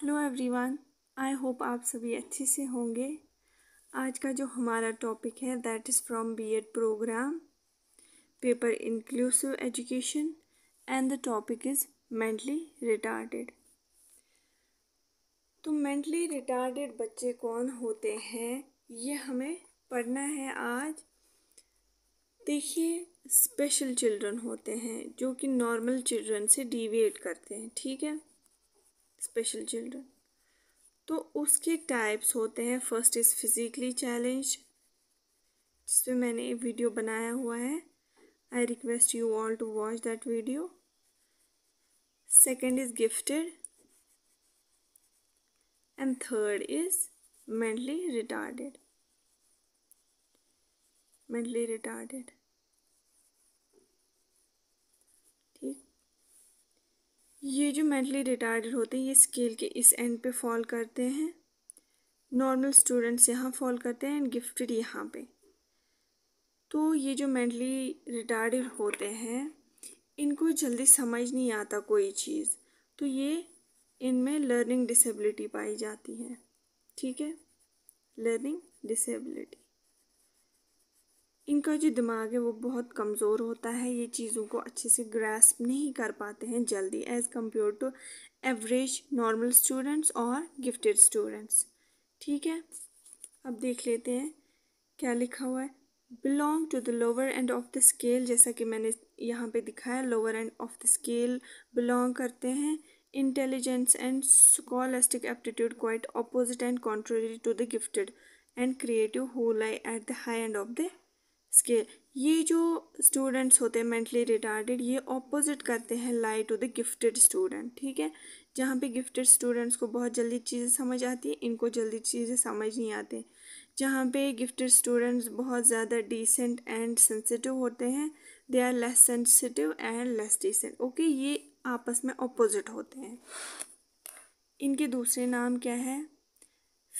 Hello everyone I hope आप सभी अच्छे से होंगे आज का जो हमारा टॉपिक है that is from BEd programme paper inclusive education and the topic is mentally retarded तो मेंटली रिटार्डेड बच्चे कौन होते हैं ये हमें पढ़ना है आज देखिए स्पेशल चिल्ड्रन होते हैं जो कि नॉर्मल चिल्ड्रन से डिविएट करते हैं ठीक है स्पेशल चिल्ड्रन तो उसके टाइप्स होते हैं फर्स्ट इज़ फिज़िकली चैलेंज जिसमें मैंने एक वीडियो बनाया हुआ है I request you all to watch that video second is gifted and third is mentally retarded mentally retarded ठीक ये जो मेंटली रिटायर्ड होते हैं ये स्केल के इस एंड पे फॉल करते हैं नॉर्मल स्टूडेंट्स यहाँ फॉल करते हैं एंड गिफ्टेड यहाँ पे तो ये जो मेंटली रिटायर्ड होते हैं इनको जल्दी समझ नहीं आता कोई चीज़ तो ये इनमें लर्निंग डिसेबिलिटी पाई जाती है ठीक है लर्निंग डिसेबिलिटी इनका जो दिमाग है वो बहुत कमज़ोर होता है ये चीज़ों को अच्छे से ग्रेस्प नहीं कर पाते हैं जल्दी as compared to average normal students और गिफ्टेड स्टूडेंट्स ठीक है अब देख लेते हैं क्या लिखा हुआ है belong to the lower end of the scale जैसा कि मैंने यहाँ पे दिखाया lower end of the scale belong करते हैं intelligence and scholastic aptitude quite opposite and contrary to the gifted and creative who lie at the high end of the scale ये जो स्टूडेंट्स होते हैं मेंटली रिटार्डेड ये opposite करते हैं lie to the gifted student ठीक है जहाँ पे गिफ्टेड स्टूडेंट्स को बहुत जल्दी चीज़ें समझ आती हैं इनको जल्दी चीज़ें समझ नहीं आती जहाँ पे गिफ्टेड स्टूडेंट्स बहुत ज़्यादा डिसेंट एंड सेंसिटिव होते हैं they are less sensitive and less decent okay ये आपस में अपोज़िट होते हैं इनके दूसरे नाम क्या है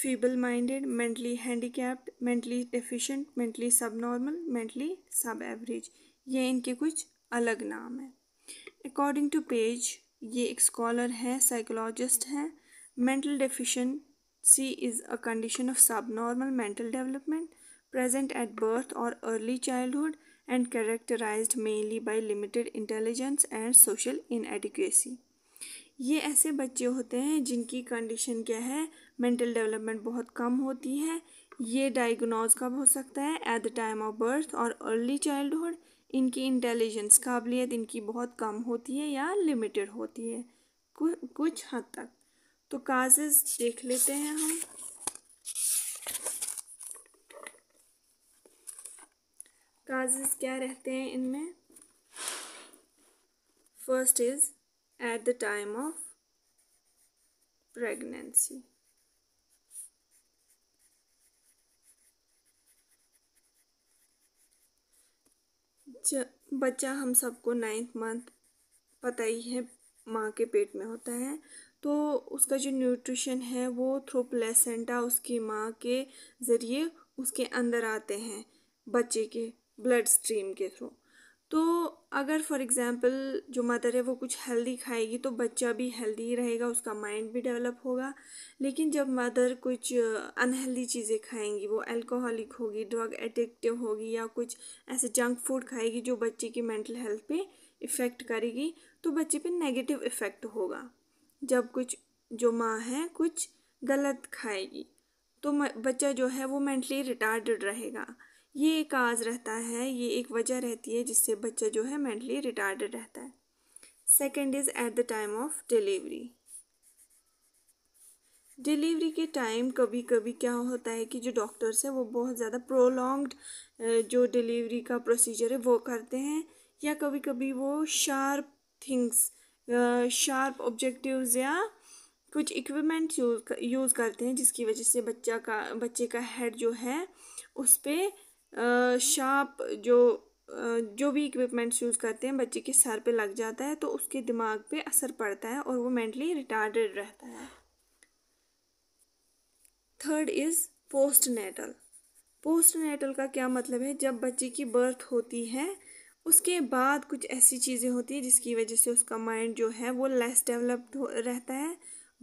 feeble minded mentally handicapped mentally deficient mentally subnormal mentally subaverage ये इनके कुछ अलग नाम हैं अकॉर्डिंग टू पेज ये एक स्कॉलर है साइकोलॉजिस्ट हैं mental deficiency is a condition of subnormal mental development present at birth और early childhood and characterise mainly by limited intelligence and social inadequacy ये ऐसे बच्चे होते हैं जिनकी कंडीशन क्या है मेंटल डेवलपमेंट बहुत कम होती है ये डायग्नोज कब हो सकता है at the time of birth और अर्ली चाइल्डहुड इनकी इंटेलिजेंस काबिलियत इनकी बहुत कम होती है या लिमिटेड होती है कुछ हद तक तो काजेज देख लेते हैं हम काजेज क्या रहते हैं इनमें first is at the time of pregnancy. बच्चा हम सबको नाइन्थ मंथ पता ही है माँ के पेट में होता है तो उसका जो न्यूट्रिशन है वो थ्रू प्लेसेंटा उसकी माँ के ज़रिए उसके अंदर आते हैं बच्चे के ब्लड स्ट्रीम के थ्रू तो अगर फॉर एग्ज़ाम्पल जो मदर है वो कुछ हेल्दी खाएगी तो बच्चा भी हेल्दी रहेगा उसका माइंड भी डेवलप होगा लेकिन जब मदर कुछ अनहेल्दी चीज़ें खाएंगी वो अल्कोहलिक होगी ड्रग एडिक्टिव होगी या कुछ ऐसे जंक फूड खाएगी जो बच्चे की मेंटल हेल्थ पे इफ़ेक्ट करेगी तो बच्चे पे नेगेटिव इफ़ेक्ट होगा जब कुछ जो माँ है कुछ गलत खाएगी तो बच्चा जो है वो मेंटली रिटार्डेड रहेगा ये एक काज रहता है ये एक वजह रहती है जिससे बच्चा जो है मेंटली रिटार्डेड रहता है second is at the time of delivery delivery के टाइम कभी कभी क्या होता है कि जो डॉक्टर्स हैं वो बहुत ज़्यादा प्रोलॉन्ग्ड जो डिलीवरी का प्रोसीजर है वो करते हैं या कभी कभी वो शार्प थिंग्स शार्प ऑब्जेक्टिव्स या कुछ इक्विपमेंट यूज़ करते हैं जिसकी वजह से बच्चा का बच्चे का हेड जो है उस पर शार्प जो जो भी इक्विपमेंट्स यूज़ करते हैं बच्चे के सर पे लग जाता है तो उसके दिमाग पे असर पड़ता है और वो मेंटली रिटार्डेड रहता है third is postnatal postnatal का क्या मतलब है जब बच्चे की बर्थ होती है उसके बाद कुछ ऐसी चीज़ें होती है जिसकी वजह से उसका माइंड जो है वो लेस डेवलप्ड रहता है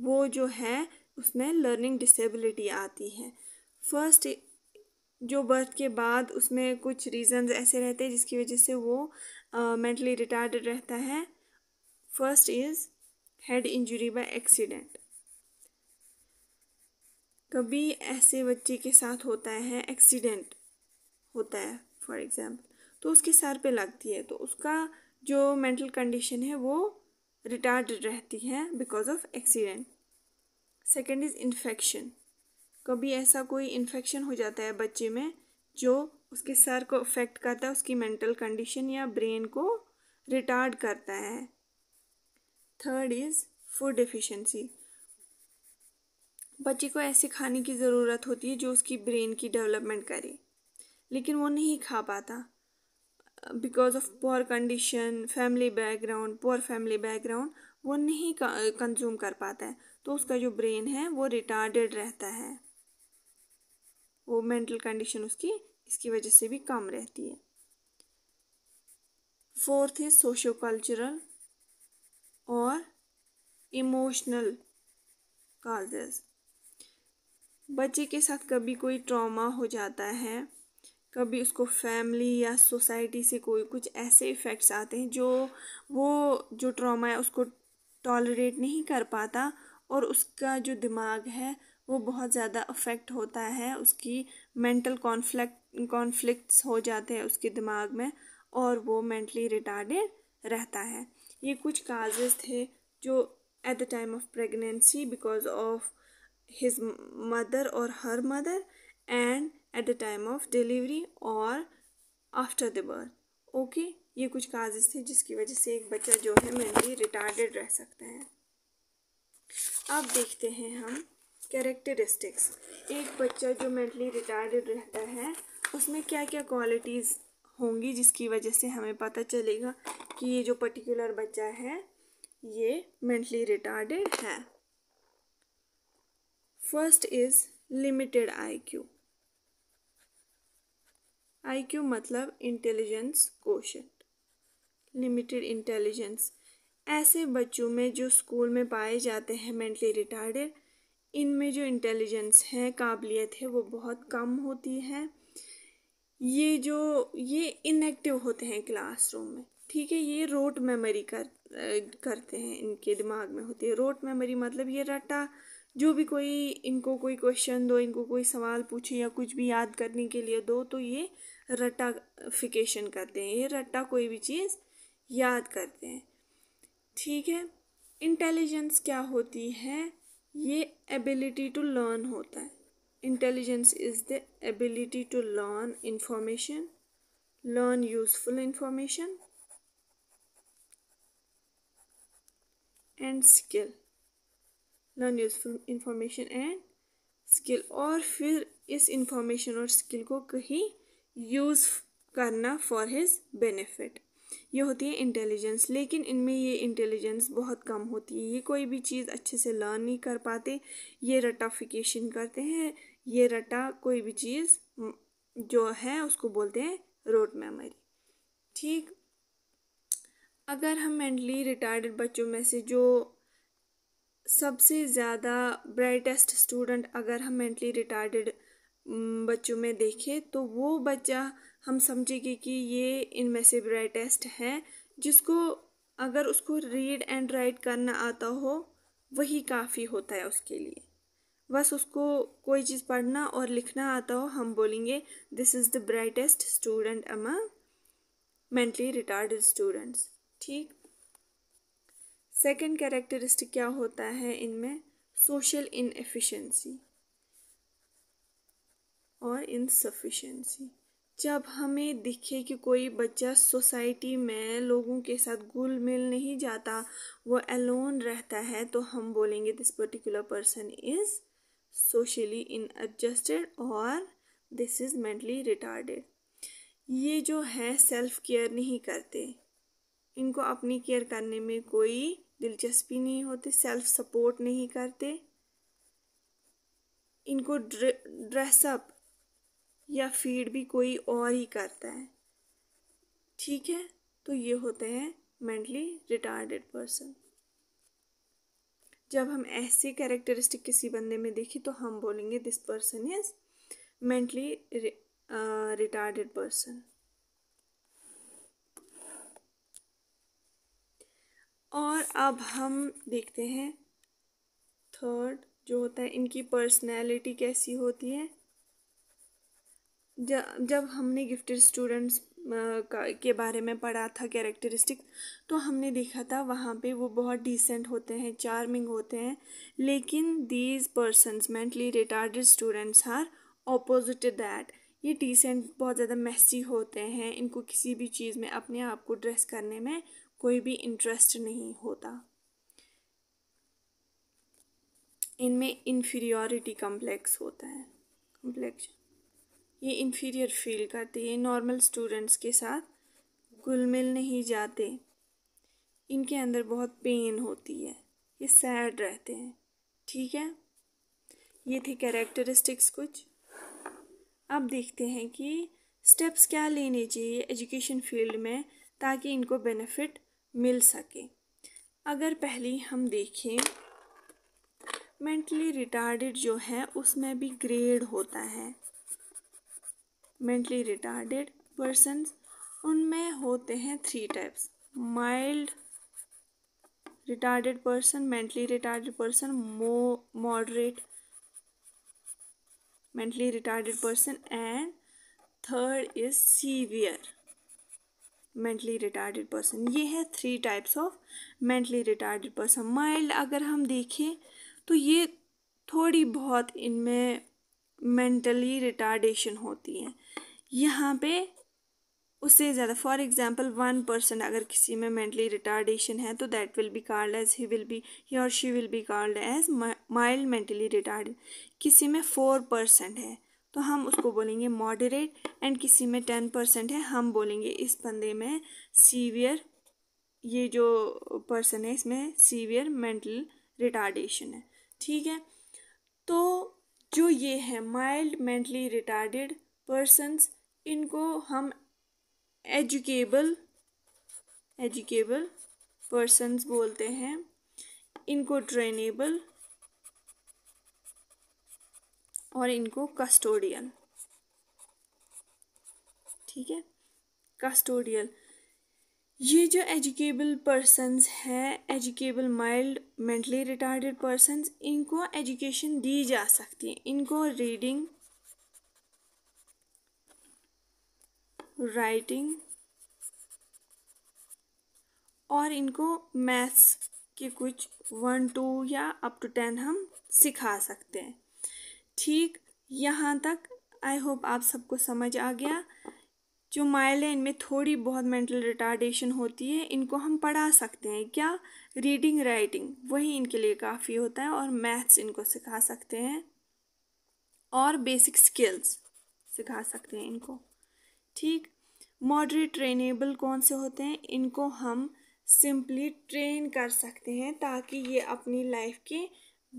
वो जो है उसमें लर्निंग डिसेबिलिटी आती है फर्स्ट जो बर्थ के बाद उसमें कुछ रीज़न्स ऐसे रहते हैं जिसकी वजह से वो मेंटली uh, रिटार्ड रहता है first is head injury by accident कभी ऐसे बच्चे के साथ होता है एक्सीडेंट होता है फॉर एग्ज़ाम्पल तो उसके सर पे लगती है तो उसका जो मेंटल कंडीशन है वो रिटार्ड रहती है because of accident second is infection कभी ऐसा कोई इन्फेक्शन हो जाता है बच्चे में जो उसके सर को अफेक्ट करता है उसकी मेंटल कंडीशन या ब्रेन को रिटार्ड करता है थर्ड इज़ फूड डिफिशेंसी बच्चे को ऐसे खाने की ज़रूरत होती है जो उसकी ब्रेन की डेवलपमेंट करे लेकिन वो नहीं खा पाता because of poor condition family background poor family background वो नहीं कंज्यूम कर पाता है तो उसका जो ब्रेन है वो रिटार्डेड रहता है वो मेंटल कंडीशन उसकी इसकी वजह से भी कम रहती है फोर्थ है सोशो कल्चरल और इमोशनल काजेज़ बच्चे के साथ कभी कोई ट्रॉमा हो जाता है कभी उसको फैमिली या सोसाइटी से कोई कुछ ऐसे इफ़ेक्ट्स आते हैं जो वो जो ट्रॉमा है उसको टॉलरेट नहीं कर पाता और उसका जो दिमाग है वो बहुत ज़्यादा अफेक्ट होता है उसकी मेंटल कॉन्फ्लिक्ट कॉन्फ्लिक्ट्स हो जाते हैं उसके दिमाग में और वो मेंटली रिटार्डेड रहता है ये कुछ काजेज़ थे जो at the time of pregnancy because of his mother और her mother and at the time of delivery और आफ्टर द बर्थ ओके ये कुछ काजेज थे जिसकी वजह से एक बच्चा जो है मेंटली रिटार्डेड रह सकता है अब देखते हैं हम कैरेक्टरिस्टिक्स एक बच्चा जो मेंटली रिटायर्ड रहता है उसमें क्या क्या क्वालिटीज़ होंगी जिसकी वजह से हमें पता चलेगा कि ये जो पर्टिकुलर बच्चा है ये मेंटली रिटार्डेड है first is limited IQ IQ मतलब इंटेलिजेंस क्वेश्चन लिमिटेड इंटेलिजेंस ऐसे बच्चों में जो स्कूल में पाए जाते हैं मेंटली रिटार्डेड इनमें जो इंटेलिजेंस है काबिलियत है वो बहुत कम होती है ये जो ये इनएक्टिव होते हैं क्लासरूम में ठीक है ये रोट मेमोरी कर करते हैं इनके दिमाग में होती है रोट मेमोरी मतलब ये रट्टा जो भी कोई इनको कोई क्वेश्चन दो इनको कोई सवाल पूछे या कुछ भी याद करने के लिए दो तो ये रट्टाफिकेशन करते हैं ये रट्टा कोई भी चीज़ याद करते हैं ठीक है इंटेलिजेंस क्या होती है ये एबिलिटी टू लर्न होता है intelligence is the ability to learn information learn useful information and skill learn useful information and skill और फिर इस इंफॉर्मेशन और स्किल को कहीं यूज़ करना फॉर हिज बेनिफिट ये होती है इंटेलिजेंस लेकिन इनमें ये इंटेलिजेंस बहुत कम होती है ये कोई भी चीज़ अच्छे से लर्न नहीं कर पाते ये रटाफिकेशन करते हैं ये रटा कोई भी चीज़ जो है उसको बोलते हैं रोट मेमोरी ठीक अगर हम मेंटली रिटायर्ड बच्चों में से जो सबसे ज़्यादा ब्राइटेस्ट स्टूडेंट अगर हम मेंटली रिटायर्ड बच्चों में देखें तो वो बच्चा हम समझेंगे कि ये इनमें से ब्राइटेस्ट हैं जिसको अगर उसको रीड एंड राइट करना आता हो वही काफ़ी होता है उसके लिए बस उसको कोई चीज़ पढ़ना और लिखना आता हो हम बोलेंगे this is the brightest student among mentally retard students ठीक सेकंड कैरेक्टरिस्टिक क्या होता है इनमें सोशल इनएफिशिएंसी और इनसफिशिएंसी जब हमें दिखे कि कोई बच्चा सोसाइटी में लोगों के साथ घुल मिल नहीं जाता वो अलोन रहता है तो हम बोलेंगे this particular person is socially inadjusted और दिस इज़ मेंटली रिटार्डेड ये जो है सेल्फ केयर नहीं करते इनको अपनी केयर करने में कोई दिलचस्पी नहीं होती सेल्फ सपोर्ट नहीं करते इनको ड्रेसअप या फीड भी कोई और ही करता है ठीक है तो ये होते हैं मेंटली रिटार्डेड पर्सन जब हम ऐसे कैरेक्टरिस्टिक किसी बंदे में देखें तो हम बोलेंगे this person is mentally retarded person और अब हम देखते हैं थर्ड जो होता है इनकी पर्सनैलिटी कैसी होती है जब हमने गिफ्टेड स्टूडेंट्स के बारे में पढ़ा था कैरेक्टरिस्टिक तो हमने देखा था वहाँ पे वो बहुत डिसेंट होते हैं चार्मिंग होते हैं लेकिन these persons mentally retarded students are opposite that ये डिसेंट बहुत ज़्यादा मैसी होते हैं इनको किसी भी चीज़ में अपने आप को ड्रेस करने में कोई भी इंटरेस्ट नहीं होता इनमें इन्फीरियोरिटी कम्प्लेक्स होता है कम्प्लेक्शन ये इन्फीरियर फील करते ये नॉर्मल स्टूडेंट्स के साथ घुल मिल नहीं जाते इनके अंदर बहुत पेन होती है ये सैड रहते हैं ठीक है ये थे कैरेक्टरिस्टिक्स कुछ अब देखते हैं कि स्टेप्स क्या लेने चाहिए एजुकेशन फील्ड में ताकि इनको बेनिफिट मिल सके अगर पहली हम देखें मेंटली रिटार्डेड जो है उसमें भी ग्रेड होता है मेंटली रिटार्डेड पर्सन उनमें होते हैं three types mild retarded person mentally retarded person मो moderate mentally retarded person and third is severe mentally retarded person ये है three types of mentally retarded person mild अगर हम देखें तो ये थोड़ी बहुत इनमें मेंटली रिटार्डेशन होती है यहाँ पे उससे ज़्यादा फॉर एग्ज़ाम्पल वन पर्सन अगर किसी में मैंटली रिटार्डेशन है तो that will be called as he will be he और she will be called as mild mentally retard किसी में फोर परसेंट है तो हम उसको बोलेंगे मॉडरेट एंड किसी में टेन परसेंट है हम बोलेंगे इस बंदे में सीवियर ये जो पर्सन है इसमें सीवियर मेंटल रिटार्डेशन है ठीक है तो जो ये है माइल्ड मेंटली रिटार्डेड पर्सनस इनको हम एजुकेबल एजुकेबल पर्सनस बोलते हैं इनको ट्रेनेबल और इनको कस्टोडियल ठीक है कस्टोडियल ये जो एजुकेबल पर्सनस हैं educable mild mentally retarded persons इनको एजुकेशन दी जा सकती है इनको रीडिंग राइटिंग और इनको मैथ्स के कुछ वन टू या अप टू टेन हम सिखा सकते हैं ठीक यहाँ तक आई होप आप सबको समझ आ गया जो माइल है इनमें थोड़ी बहुत मेंटल रिटार्डेशन होती है इनको हम पढ़ा सकते हैं क्या रीडिंग राइटिंग वही इनके लिए काफ़ी होता है और मैथ्स इनको सिखा सकते हैं और बेसिक स्किल्स सिखा सकते हैं इनको ठीक मॉडरेट ट्रेनेबल कौन से होते हैं इनको हम सिंपली ट्रेन कर सकते हैं ताकि ये अपनी लाइफ के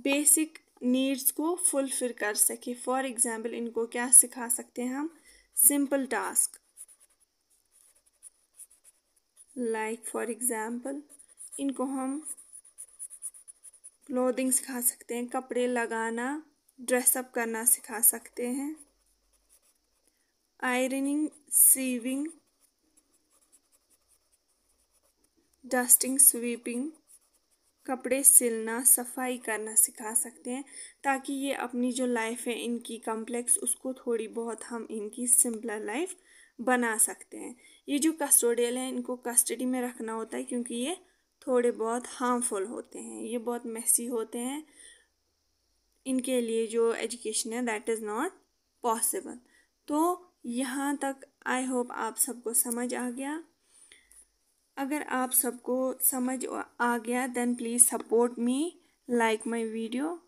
बेसिक नीड्स को फुलफिल कर सके फॉर एग्ज़ाम्पल इनको क्या सिखा सकते हैं हम simple task like for example इनको हम क्लोदिंग सिखा सकते हैं कपड़े लगाना ड्रेसअप करना सिखा सकते हैं आयरनिंग सीविंग डस्टिंग स्वीपिंग कपड़े सिलना सफाई करना सिखा सकते हैं ताकि ये अपनी जो लाइफ है इनकी कॉम्प्लेक्स उसको थोड़ी बहुत हम इनकी सिंपलर लाइफ बना सकते हैं ये जो कस्टोडियल है इनको कस्टडी में रखना होता है क्योंकि ये थोड़े बहुत हार्मफुल होते हैं ये बहुत मैसी होते हैं इनके लिए जो एजुकेशन है दैट इज़ नॉट पॉसिबल तो यहाँ तक आई होप आप सबको समझ आ गया अगर आप सबको समझ आ गया then please support me like my video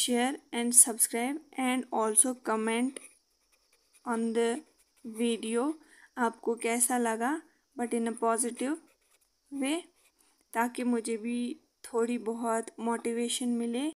share and subscribe and also comment on the video आपको कैसा लगा but in a positive way ताकि मुझे भी थोड़ी बहुत मोटिवेशन मिले